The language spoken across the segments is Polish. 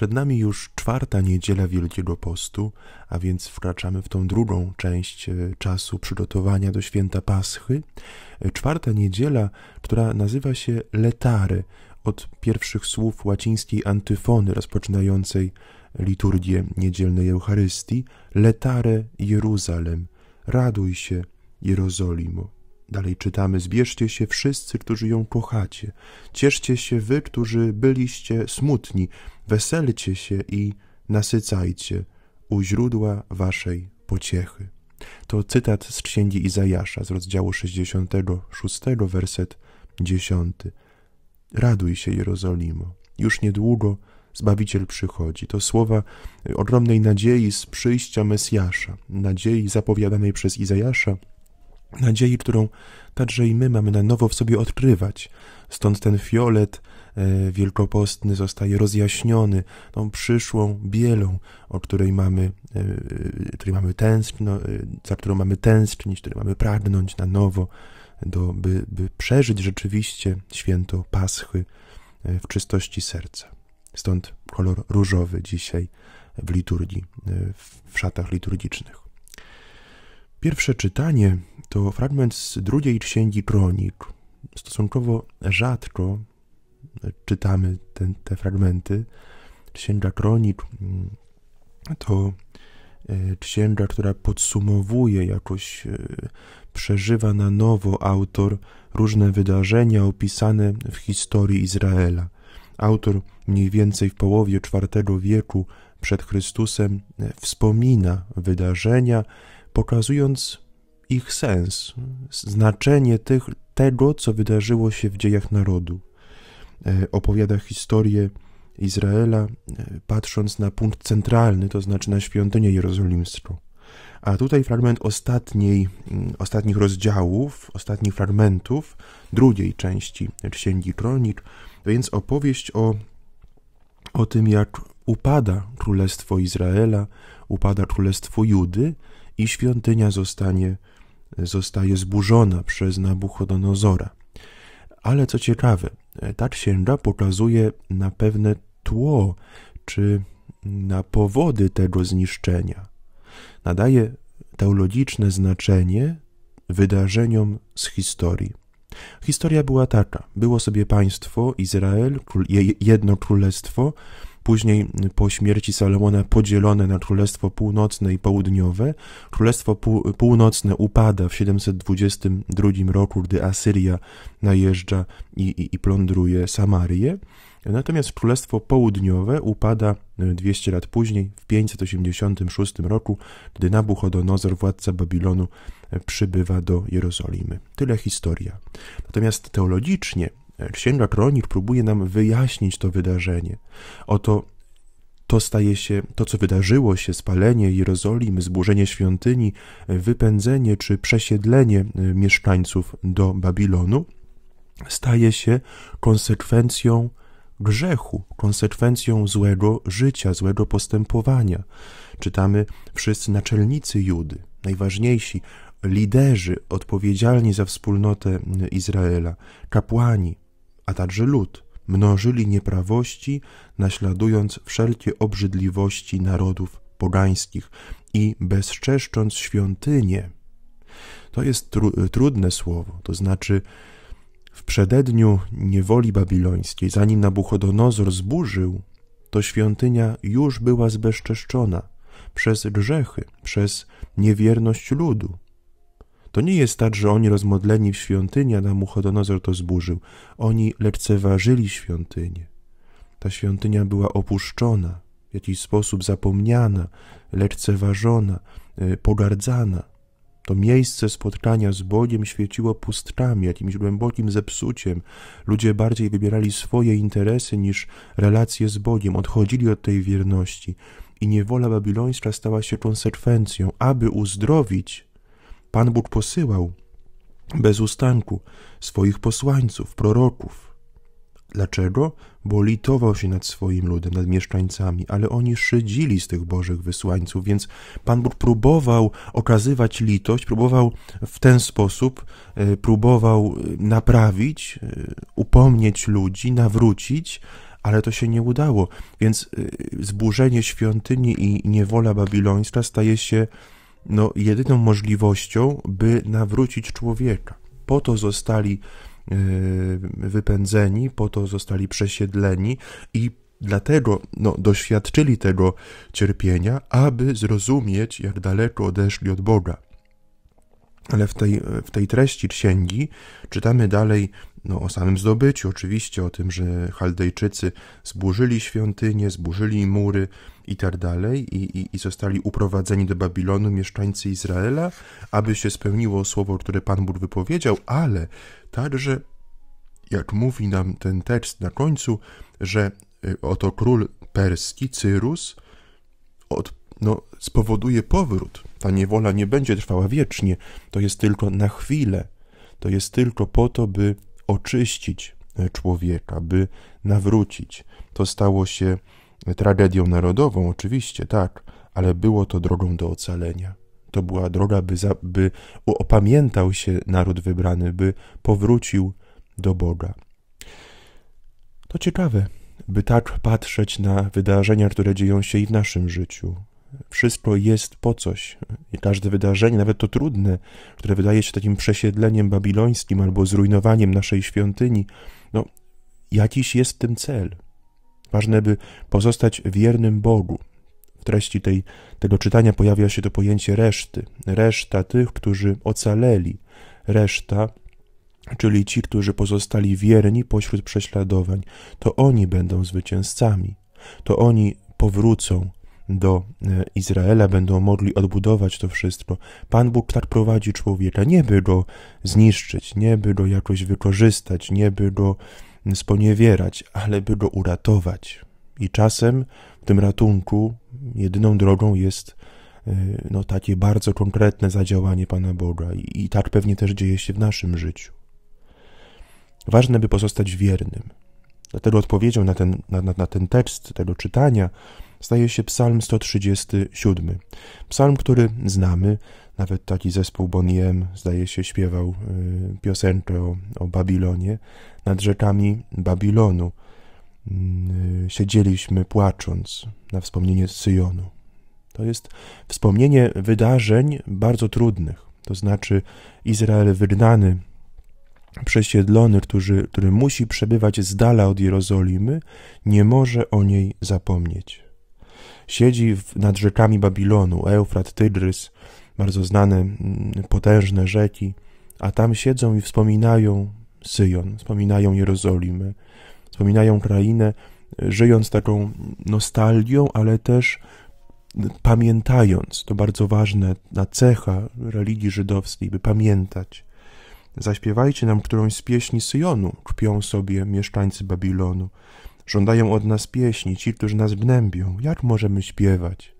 Przed nami już czwarta niedziela Wielkiego Postu, a więc wkraczamy w tą drugą część e, czasu przygotowania do święta Paschy. E, czwarta niedziela, która nazywa się Letare, od pierwszych słów łacińskiej antyfony rozpoczynającej liturgię niedzielnej Eucharystii: Letare Jeruzalem, raduj się Jerozolimo. Dalej czytamy: Zbierzcie się wszyscy, którzy ją kochacie. Cieszcie się wy, którzy byliście smutni. Weselcie się i nasycajcie u źródła waszej pociechy. To cytat z księgi Izajasza z rozdziału 66, werset 10. Raduj się, Jerozolimo. Już niedługo Zbawiciel przychodzi. To słowa ogromnej nadziei z przyjścia Mesjasza, nadziei zapowiadanej przez Izajasza, nadziei, którą także i my mamy na nowo w sobie odkrywać. Stąd ten fiolet e, wielkopostny zostaje rozjaśniony tą przyszłą bielą, o której mamy, e, której mamy tęskno, e, za którą mamy tęsknić, której mamy pragnąć na nowo, do, by, by przeżyć rzeczywiście święto Paschy w czystości serca. Stąd kolor różowy dzisiaj w liturgii, w szatach liturgicznych. Pierwsze czytanie to fragment z drugiej księgi kronik. Stosunkowo rzadko czytamy te, te fragmenty. Księga kronik mm, to e, księga, która podsumowuje jakoś, e, przeżywa na nowo autor różne wydarzenia opisane w historii Izraela. Autor mniej więcej w połowie IV wieku przed Chrystusem e, wspomina wydarzenia pokazując ich sens, znaczenie tych, tego, co wydarzyło się w dziejach narodu. E, opowiada historię Izraela, e, patrząc na punkt centralny, to znaczy na świątynię jerozolimską. A tutaj fragment ostatniej, mm, ostatnich rozdziałów, ostatnich fragmentów drugiej części Księgi Kronik, więc opowieść o, o tym, jak upada Królestwo Izraela, upada Królestwo Judy, i świątynia zostanie, zostaje zburzona przez Nabuchodonozora. Ale co ciekawe, ta księga pokazuje na pewne tło czy na powody tego zniszczenia. Nadaje teologiczne znaczenie wydarzeniom z historii. Historia była taka: było sobie państwo Izrael, jedno królestwo, później po śmierci Salomona podzielone na Królestwo Północne i Południowe. Królestwo Północne upada w 722 roku, gdy Asyria najeżdża i, i, i plądruje Samarię. Natomiast Królestwo Południowe upada 200 e, lat później, w 586 roku, gdy Nabuchodonozor, władca Babilonu, e, przybywa do Jerozolimy. Tyle historia. Natomiast teologicznie Księga Kronik próbuje nam wyjaśnić to wydarzenie. Oto to staje się, to co wydarzyło się, spalenie Jerozolimy, zburzenie świątyni, wypędzenie czy przesiedlenie e, mieszkańców do Babilonu, staje się konsekwencją grzechu, konsekwencją złego życia, złego postępowania. Czytamy wszyscy naczelnicy Judy, najważniejsi, liderzy odpowiedzialni za wspólnotę e, Izraela, kapłani, a także lud, mnożyli nieprawości, naśladując wszelkie obrzydliwości narodów pogańskich i bezczeszcząc świątynie. To jest tru trudne słowo, to znaczy w przededniu niewoli babilońskiej, zanim Nabuchodonozor zburzył, to świątynia już była zbezczeszczona przez grzechy, przez niewierność ludu, to nie jest tak, że oni rozmodleni w świątyni, a Namuchodonozor to zburzył. Oni lekceważyli świątynię. Ta świątynia była opuszczona, w jakiś sposób zapomniana, lekceważona, e, pogardzana. To miejsce spotkania z Bogiem świeciło pustkami, jakimś głębokim zepsuciem. Ludzie bardziej wybierali swoje interesy niż relacje z Bogiem, odchodzili od tej wierności. I niewola babilońska stała się konsekwencją. Aby uzdrowić Pan Bóg posyłał bez ustanku swoich posłańców, proroków. Dlaczego? Bo litował się nad swoim ludem, nad mieszkańcami, ale oni szydzili z tych Bożych wysłańców, więc Pan Bóg próbował okazywać litość, próbował w ten sposób, e, próbował e, naprawić, e, upomnieć ludzi, nawrócić, ale to się nie udało. Więc zburzenie świątyni i niewola babilońska staje się no, jedyną możliwością, by nawrócić człowieka. Po to zostali e, wypędzeni, po to zostali przesiedleni i dlatego no, doświadczyli tego cierpienia, aby zrozumieć, jak daleko odeszli od Boga. Ale w tej, w tej treści księgi czytamy dalej no, o samym zdobyciu, oczywiście, o tym, że Chaldejczycy zburzyli świątynie, zburzyli mury itd. Tak I, i, i zostali uprowadzeni do Babilonu mieszkańcy Izraela, aby się spełniło słowo, które Pan Bóg wypowiedział, ale także, jak mówi nam ten tekst na końcu, że y, oto król perski, Cyrus, od, no, spowoduje powrót. Ta niewola nie będzie trwała wiecznie, to jest tylko na chwilę, to jest tylko po to, by oczyścić e, człowieka, by nawrócić. To stało się e, tragedią narodową, oczywiście, tak, ale było to drogą do ocalenia. To była droga, by, za, by opamiętał się naród wybrany, by powrócił do Boga. To ciekawe, by tak patrzeć na wydarzenia, które dzieją się i w naszym życiu, wszystko jest po coś. I każde wydarzenie, nawet to trudne, które wydaje się takim przesiedleniem babilońskim albo zrujnowaniem naszej świątyni, no, jakiś jest tym cel. Ważne, by pozostać wiernym Bogu. W treści tej, tego czytania pojawia się to pojęcie reszty. Reszta tych, którzy ocaleli. Reszta, czyli ci, którzy pozostali wierni pośród prześladowań, to oni będą zwycięzcami. To oni powrócą do e, Izraela, będą mogli odbudować to wszystko. Pan Bóg tak prowadzi człowieka, nie by go zniszczyć, nie by go jakoś wykorzystać, nie by go sponiewierać, ale by go uratować. I czasem w tym ratunku jedyną drogą jest e, no, takie bardzo konkretne zadziałanie Pana Boga, I, i tak pewnie też dzieje się w naszym życiu. Ważne, by pozostać wiernym. Dlatego odpowiedzią na ten, na, na ten tekst tego czytania staje się Psalm 137. Psalm, który znamy, nawet taki zespół Boniem, zdaje się, śpiewał y, piosenkę o, o Babilonie. Nad rzekami Babilonu y, siedzieliśmy płacząc na wspomnienie Syjonu. To jest wspomnienie wydarzeń bardzo trudnych. To znaczy Izrael wygnany, przesiedlony, który, który musi przebywać z dala od Jerozolimy, nie może o niej zapomnieć. Siedzi w, nad rzekami Babilonu, Eufrat, Tygrys, bardzo znane, mm, potężne rzeki, a tam siedzą i wspominają Syjon, wspominają Jerozolimę, wspominają krainę, żyjąc taką nostalgią, ale też pamiętając, to bardzo ważne, na cecha religii żydowskiej, by pamiętać. Zaśpiewajcie nam którąś z pieśni Syjonu, kpią sobie mieszkańcy Babilonu. Żądają od nas pieśni ci, którzy nas gnębią. Jak możemy śpiewać?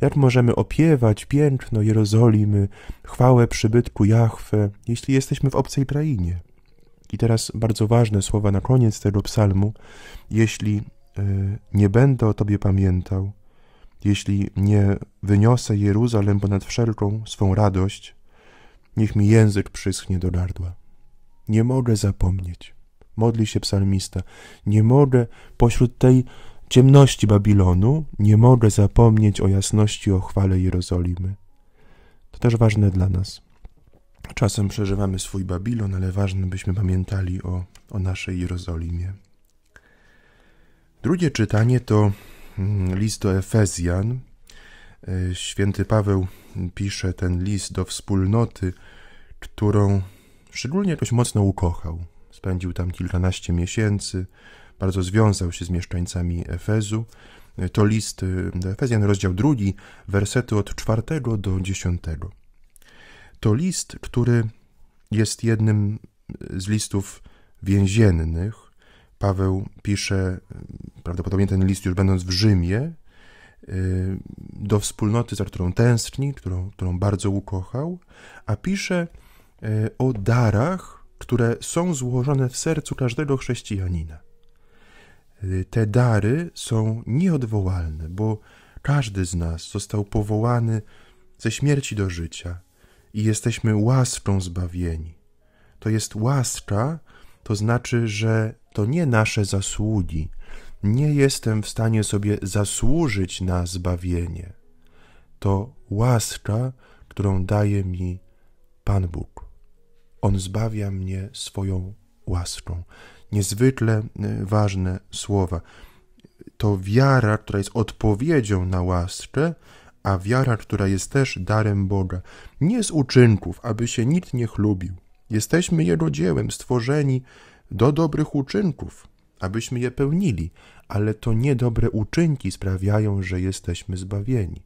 Jak możemy opiewać piękno Jerozolimy, chwałę przybytku jachwę. jeśli jesteśmy w obcej krainie? I teraz bardzo ważne słowa na koniec tego psalmu. Jeśli e, nie będę o Tobie pamiętał, jeśli nie wyniosę Jeruzalem ponad wszelką swą radość, niech mi język przyschnie do gardła. Nie mogę zapomnieć. Modli się psalmista. Nie mogę pośród tej ciemności Babilonu, nie mogę zapomnieć o jasności, o chwale Jerozolimy. To też ważne dla nas. Czasem przeżywamy swój Babilon, ale ważne byśmy pamiętali o, o naszej Jerozolimie. Drugie czytanie to mm, list do Efezjan. Y, święty Paweł pisze ten list do wspólnoty, którą szczególnie jakoś mocno ukochał. Spędził tam kilkanaście miesięcy, bardzo związał się z mieszkańcami Efezu. To list do e, Efezjan, rozdział drugi, wersety od czwartego do dziesiątego. To list, który jest jednym z listów więziennych. Paweł pisze, e, prawdopodobnie ten list już będąc w Rzymie, e, do wspólnoty, za którą tęskni, którą, którą bardzo ukochał, a pisze o darach, które są złożone w sercu każdego chrześcijanina. Y, te dary są nieodwołalne, bo każdy z nas został powołany ze śmierci do życia i jesteśmy łaską zbawieni. To jest łaska, to znaczy, że to nie nasze zasługi. Nie jestem w stanie sobie zasłużyć na zbawienie. To łaska, którą daje mi Pan Bóg. On zbawia mnie swoją łaską. Niezwykle y, ważne słowa. To wiara, która jest odpowiedzią na łaskę, a wiara, która jest też darem Boga. Nie z uczynków, aby się nikt nie chlubił. Jesteśmy Jego dziełem, stworzeni do dobrych uczynków, abyśmy je pełnili, ale to niedobre uczynki sprawiają, że jesteśmy zbawieni.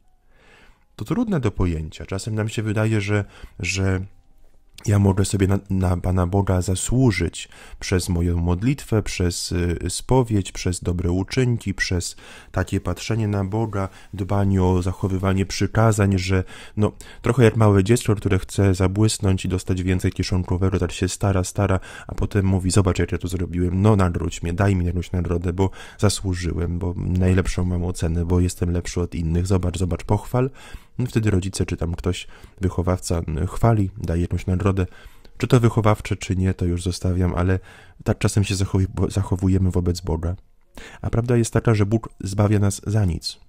To trudne do pojęcia. Czasem nam się wydaje, że, że ja mogę sobie na, na, Pana Boga zasłużyć przez moją modlitwę, przez y, spowiedź, przez dobre uczynki, przez takie patrzenie na Boga, dbanie o zachowywanie przykazań, że no, trochę jak małe dziecko, które chce zabłysnąć i dostać więcej kieszonkowego, tak się stara, stara, a potem mówi, zobacz jak ja to zrobiłem, no nagródź mnie, daj mi jakąś nagrodę, bo zasłużyłem, bo najlepszą mam ocenę, bo jestem lepszy od innych, zobacz, zobacz, pochwal. No, wtedy rodzice czy tam ktoś, wychowawca y, chwali, daje jakąś nagrodę, czy to wychowawcze, czy nie, to już zostawiam, ale tak czasem się zachowujemy wobec Boga. A prawda jest taka, że Bóg zbawia nas za nic.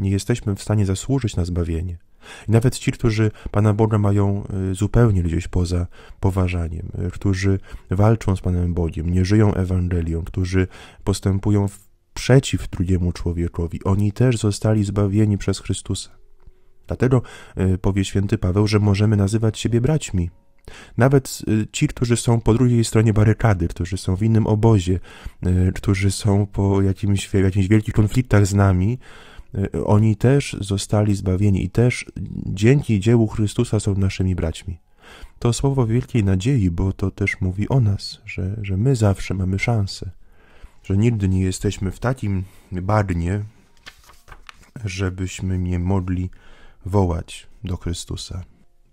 Nie jesteśmy w stanie zasłużyć na zbawienie. I nawet ci, którzy Pana Boga mają y, zupełnie gdzieś poza poważaniem, y, którzy walczą z Panem Bogiem, nie żyją Ewangelią, którzy postępują przeciw drugiemu człowiekowi, oni też zostali zbawieni przez Chrystusa. Dlatego y, powie święty Paweł, że możemy nazywać siebie braćmi, nawet y, ci, którzy są po drugiej stronie barykady, którzy są w innym obozie, y, którzy są po jakimś, w jakichś wielkich konfliktach z nami, y, oni też zostali zbawieni i też dzięki dziełu Chrystusa są naszymi braćmi. To słowo wielkiej nadziei, bo to też mówi o nas, że, że my zawsze mamy szansę, że nigdy nie jesteśmy w takim bagnie, żebyśmy nie mogli wołać do Chrystusa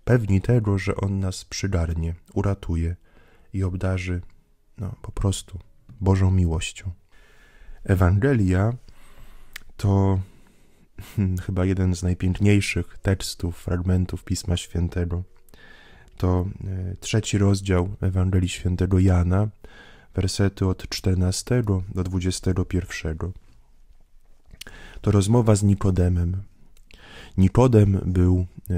pewni tego, że On nas przygarnie, uratuje i obdarzy no, po prostu Bożą miłością. Ewangelia to chyba jeden z najpiękniejszych tekstów, fragmentów Pisma Świętego. To e, trzeci rozdział Ewangelii Świętego Jana, wersety od 14 do 21. To rozmowa z Nikodemem. Nikodem był e,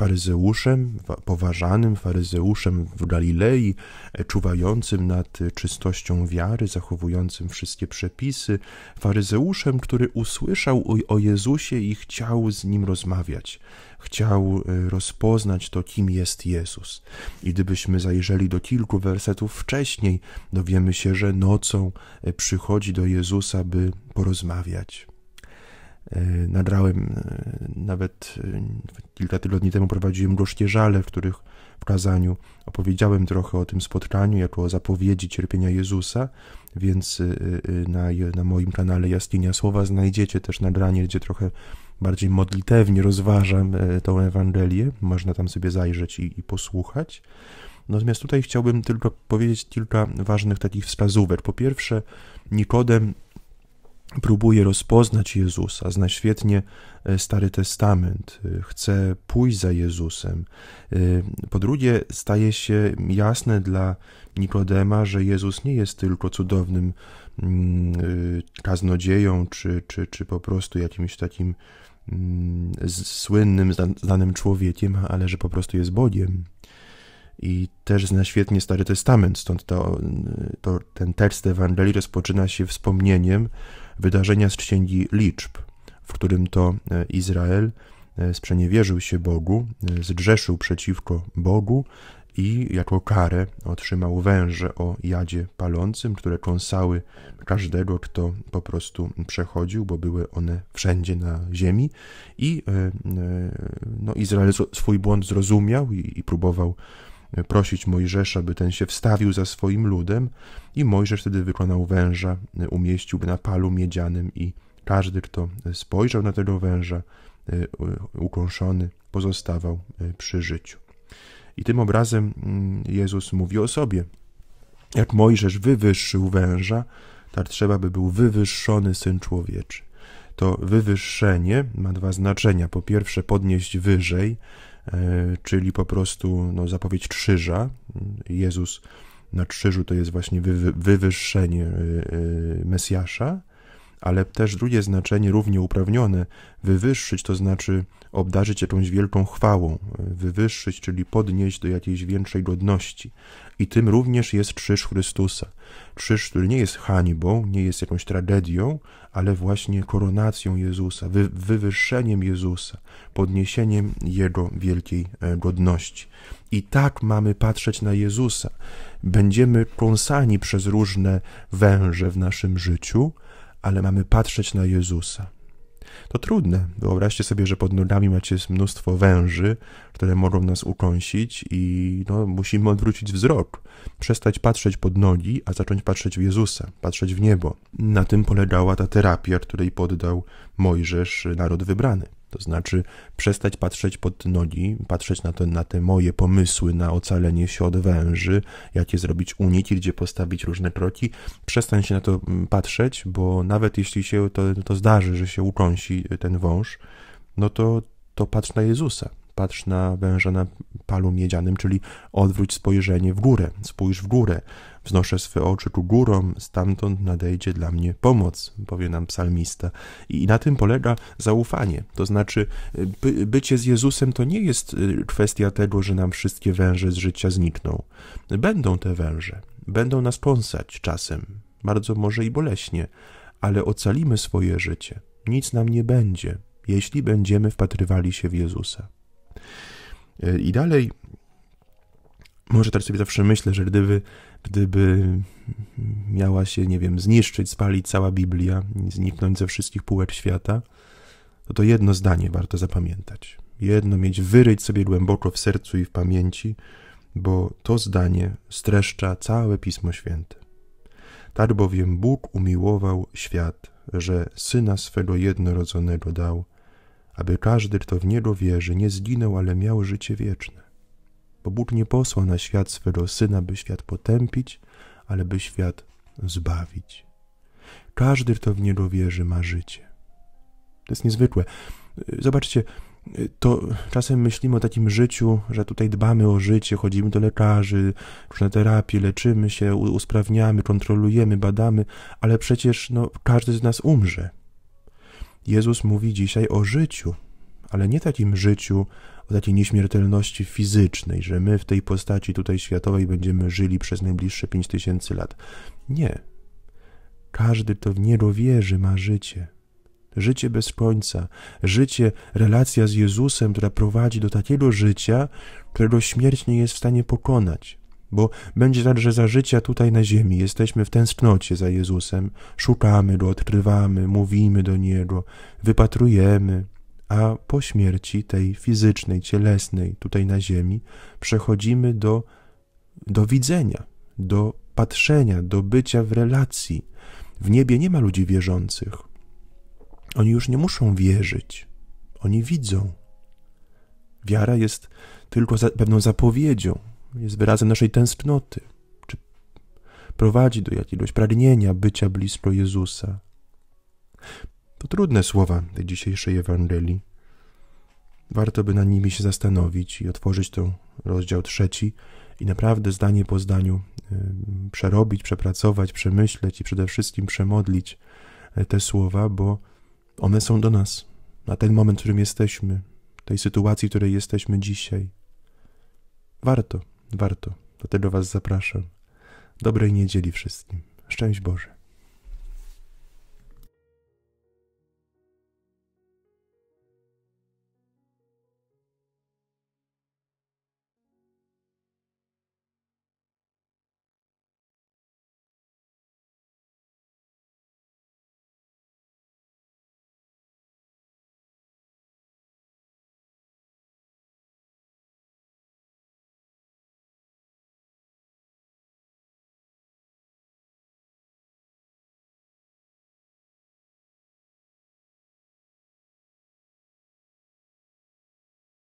faryzeuszem, poważanym faryzeuszem w Galilei, e, czuwającym nad e, czystością wiary, zachowującym wszystkie przepisy, faryzeuszem, który usłyszał o Jezusie i chciał z nim rozmawiać, chciał e, rozpoznać to, kim jest Jezus. I gdybyśmy zajrzeli do kilku wersetów wcześniej, dowiemy się, że nocą przychodzi do Jezusa, by porozmawiać. E, nagrałem e, nawet e, kilka tygodni temu prowadziłem żale, w których w kazaniu opowiedziałem trochę o tym spotkaniu jako o zapowiedzi cierpienia Jezusa, więc na, na moim kanale Jaskinia Słowa znajdziecie też nagranie, gdzie trochę bardziej modlitewnie rozważam tą Ewangelię. Można tam sobie zajrzeć i, i posłuchać. Natomiast tutaj chciałbym tylko powiedzieć kilka ważnych takich wskazówek. Po pierwsze, Nikodem próbuje rozpoznać Jezusa, zna świetnie e, Stary Testament, e, chce pójść za Jezusem. E, po drugie, staje się jasne dla Nikodema, że Jezus nie jest tylko cudownym mm, kaznodzieją, czy, czy, czy po prostu jakimś takim mm, słynnym, znanym człowiekiem, ale że po prostu jest Bogiem i też zna świetnie Stary Testament, stąd to, to, ten tekst Ewangelii rozpoczyna się wspomnieniem wydarzenia z księgi liczb, w którym to e, Izrael e, sprzeniewierzył się Bogu, e, zgrzeszył przeciwko Bogu i jako karę otrzymał węże o jadzie palącym, które kąsały każdego, kto po prostu przechodził, bo były one wszędzie na ziemi. I no, Izrael swój błąd zrozumiał i, i próbował prosić Mojżesza, by ten się wstawił za swoim ludem i Mojżesz wtedy wykonał węża, umieścił na palu miedzianym i każdy, kto spojrzał na tego węża e, ukąszony, pozostawał e, przy życiu. I tym obrazem mm, Jezus mówi o sobie. Jak Mojżesz wywyższył węża, tak trzeba by był wywyższony syn człowieczy. To wywyższenie ma dwa znaczenia. Po pierwsze, podnieść wyżej, E, czyli po prostu no, zapowiedź krzyża. Jezus na krzyżu to jest właśnie wy, wywyższenie e, e, Mesjasza, ale też drugie znaczenie, równie uprawnione, wywyższyć, to znaczy obdarzyć jakąś wielką chwałą, wywyższyć, czyli podnieść do jakiejś większej godności. I tym również jest krzyż Chrystusa. Krzyż, który nie jest hańbą, nie jest jakąś tragedią, ale właśnie koronacją Jezusa, wy, wywyższeniem Jezusa, podniesieniem Jego wielkiej e, godności. I tak mamy patrzeć na Jezusa. Będziemy kąsani przez różne węże w naszym życiu, ale mamy patrzeć na Jezusa. To trudne. Wyobraźcie sobie, że pod nogami macie mnóstwo węży, które mogą nas ukąsić i no, musimy odwrócić wzrok, przestać patrzeć pod nogi, a zacząć patrzeć w Jezusa, patrzeć w niebo. Na tym polegała ta terapia, której poddał Mojżesz naród wybrany. To znaczy przestać patrzeć pod nogi, patrzeć na, na te moje pomysły na ocalenie się od węży, jakie zrobić uniki, gdzie postawić różne kroki. Przestań się na to mm, patrzeć, bo nawet jeśli się to, to zdarzy, że się ukąsi y, ten wąż, no to, to patrz na Jezusa patrz na węża na palu miedzianym, czyli odwróć spojrzenie w górę, spójrz w górę, Wznoszę swe oczy ku górom, stamtąd nadejdzie dla mnie pomoc, powie nam psalmista. I na tym polega zaufanie. To znaczy, y, by, bycie z Jezusem to nie jest y, kwestia tego, że nam wszystkie węże z życia znikną. Będą te węże, będą nas kąsać czasem, bardzo może i boleśnie, ale ocalimy swoje życie. Nic nam nie będzie, jeśli będziemy wpatrywali się w Jezusa. Y, I dalej może też tak sobie zawsze myślę, że gdyby, gdyby miała się, nie wiem, zniszczyć, spalić cała Biblia, zniknąć ze wszystkich półek świata, to to jedno zdanie warto zapamiętać. Jedno mieć, wyryć sobie głęboko w sercu i w pamięci, bo to zdanie streszcza całe Pismo Święte. Tak bowiem Bóg umiłował świat, że Syna swego jednorodzonego dał, aby każdy, kto w Niego wierzy, nie zginął, ale miał życie wieczne. Bo Bóg nie posłał na świat swego Syna, by świat potępić, ale by świat zbawić. Każdy, kto w Niego wierzy, ma życie. To jest niezwykłe. Zobaczcie, to czasem myślimy o takim życiu, że tutaj dbamy o życie, chodzimy do lekarzy, na terapię, leczymy się, usprawniamy, kontrolujemy, badamy, ale przecież no, każdy z nas umrze. Jezus mówi dzisiaj o życiu, ale nie takim życiu o takiej nieśmiertelności fizycznej, że my w tej postaci tutaj światowej będziemy żyli przez najbliższe 5000 lat. Nie. Każdy, kto w niego wierzy, ma życie. Życie bez końca, życie, relacja z Jezusem, która prowadzi do takiego życia, którego śmierć nie jest w stanie pokonać bo będzie tak, że za życia tutaj na ziemi jesteśmy w tęsknocie za Jezusem, szukamy Go, odkrywamy, mówimy do Niego, wypatrujemy, a po śmierci tej fizycznej, cielesnej, tutaj na ziemi, przechodzimy do, do widzenia, do patrzenia, do bycia w relacji. W niebie nie ma ludzi wierzących. Oni już nie muszą wierzyć, oni widzą. Wiara jest tylko za, pewną zapowiedzią, jest wyrazem naszej tęsknoty, czy prowadzi do jakiegoś pragnienia bycia blisko Jezusa. To trudne słowa tej dzisiejszej Ewangelii. Warto by na nimi się zastanowić i otworzyć ten rozdział trzeci i naprawdę zdanie po zdaniu przerobić, przepracować, przemyśleć i przede wszystkim przemodlić e, te słowa, bo one są do nas, na ten moment, w którym jesteśmy, tej sytuacji, w której jesteśmy dzisiaj. Warto, warto. Dlatego tego Was zapraszam. Dobrej niedzieli wszystkim. Szczęść Boże.